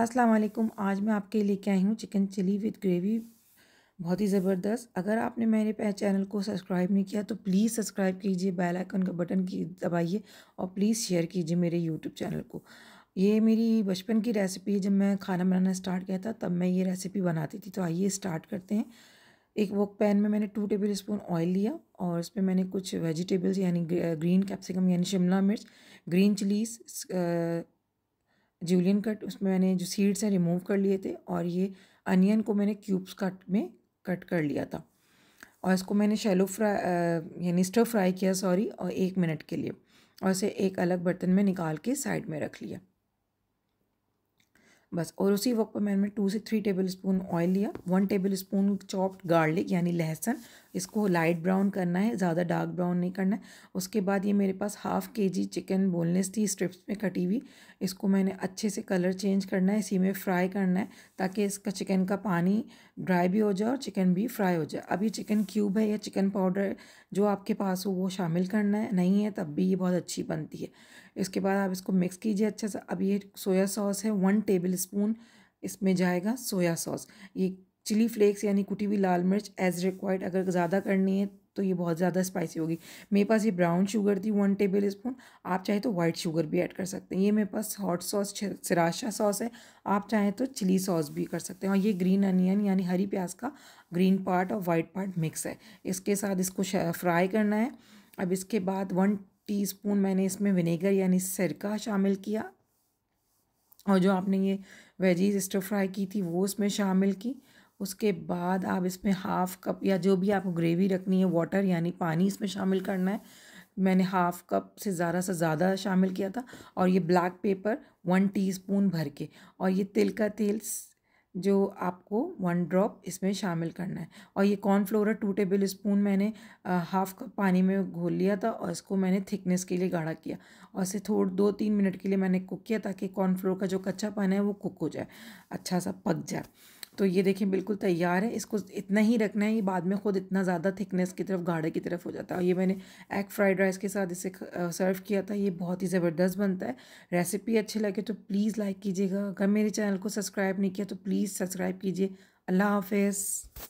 अस्सलाम वालेकुम आज मैं आपके लेके आई हूँ चिकन चिली विद ग्रेवी बहुत ही ज़बरदस्त अगर आपने मेरे पे चैनल को सब्सक्राइब नहीं किया तो प्लीज़ सब्सक्राइब कीजिए बेल आइकन का बटन की दबाइए और प्लीज़ शेयर कीजिए मेरे यूट्यूब चैनल को ये मेरी बचपन की रेसिपी है जब मैं खाना बनाना स्टार्ट किया था तब मैं ये रेसिपी बनाती थी तो आइए स्टार्ट करते हैं एक वॉक पैन में मैंने टू टेबल स्पून ऑयल लिया और इसमें मैंने कुछ वेजिटेबल्स यानी ग्रीन कैप्सिकम यानी शिमला मिर्च ग्रीन चिलीज जूलियन कट उसमें मैंने जो सीड्स हैं रिमूव कर लिए थे और ये अनियन को मैंने क्यूब्स कट में कट कर लिया था और इसको मैंने शैलो फ्राई यानी स्टर फ्राई किया सॉरी और एक मिनट के लिए और इसे एक अलग बर्तन में निकाल के साइड में रख लिया बस और उसी वक्त पर मैंने टू से थ्री टेबल स्पून ऑयल लिया one tablespoon chopped garlic यानी लहसुन इसको लाइट ब्राउन करना है ज़्यादा डार्क ब्राउन नहीं करना है उसके बाद ये मेरे पास half k g chicken boneless थी स्ट्रिप्स में कटी हुई इसको मैंने अच्छे से कलर चेंज करना है इसी में फ्राई करना है ताकि इसका चिकन का पानी ड्राई भी हो जाए और चिकन भी फ्राई हो जाए अब ये चिकन क्यूब है या चिकन पाउडर जो आपके पास हो वो शामिल करना है नहीं है तब भी ये बहुत अच्छी बनती है इसके बाद आप इसको मिक्स कीजिए अच्छे से अब ये सोया सॉस है वन टेबल स्पून इसमें जाएगा सोया सॉस ये चिली फ्लेक्स यानी कुटी हुई लाल मिर्च एज रिक्वायर्ड अगर ज़्यादा करनी है तो ये बहुत ज़्यादा स्पाइसी होगी मेरे पास ये ब्राउन शुगर थी वन टेबल स्पून आप चाहे तो वाइट शुगर भी ऐड कर सकते हैं ये मेरे पास हॉट सॉस सिराशा सॉस है आप चाहें तो चिली सॉस भी कर सकते हैं और ये ग्रीन अनियन यानी हरी प्याज का ग्रीन पार्ट और वाइट पार्ट मिक्स है इसके साथ इसको फ्राई करना है अब इसके बाद वन टीस्पून मैंने इसमें विनेगर यानी सरका शामिल किया और जो आपने ये वेजीज स्टो फ्राई की थी वो इसमें शामिल की उसके बाद आप इसमें हाफ़ कप या जो भी आपको ग्रेवी रखनी है वाटर यानी पानी इसमें शामिल करना है मैंने हाफ़ कप से ज़्यादा से ज़्यादा शामिल किया था और ये ब्लैक पेपर वन टीस्पून भर के और ये तिल का तेल जो आपको वन ड्रॉप इसमें शामिल करना है और ये कॉर्नफ्लोर टू टेबल स्पून मैंने हाफ़ कप पानी में घोल लिया था और इसको मैंने थिकनेस के लिए गाढ़ा किया और इसे थोड़ दो तीन मिनट के लिए मैंने कुक किया ताकि कॉर्नफ्लोर का जो कच्चा पान है वो कुक हो जाए अच्छा सा पक जाए तो ये देखें बिल्कुल तैयार है इसको इतना ही रखना है ये बाद में ख़ुद इतना ज़्यादा थिकनेस की तरफ गाढ़े की तरफ हो जाता है ये मैंने एग फ्राइड राइस के साथ इसे सर्व किया था ये बहुत ही ज़बरदस्त बनता है रेसिपी अच्छी लगे तो प्लीज़ लाइक कीजिएगा अगर मेरे चैनल को सब्सक्राइब नहीं किया तो प्लीज़ सब्सक्राइब कीजिए अल्लाह हाफिज़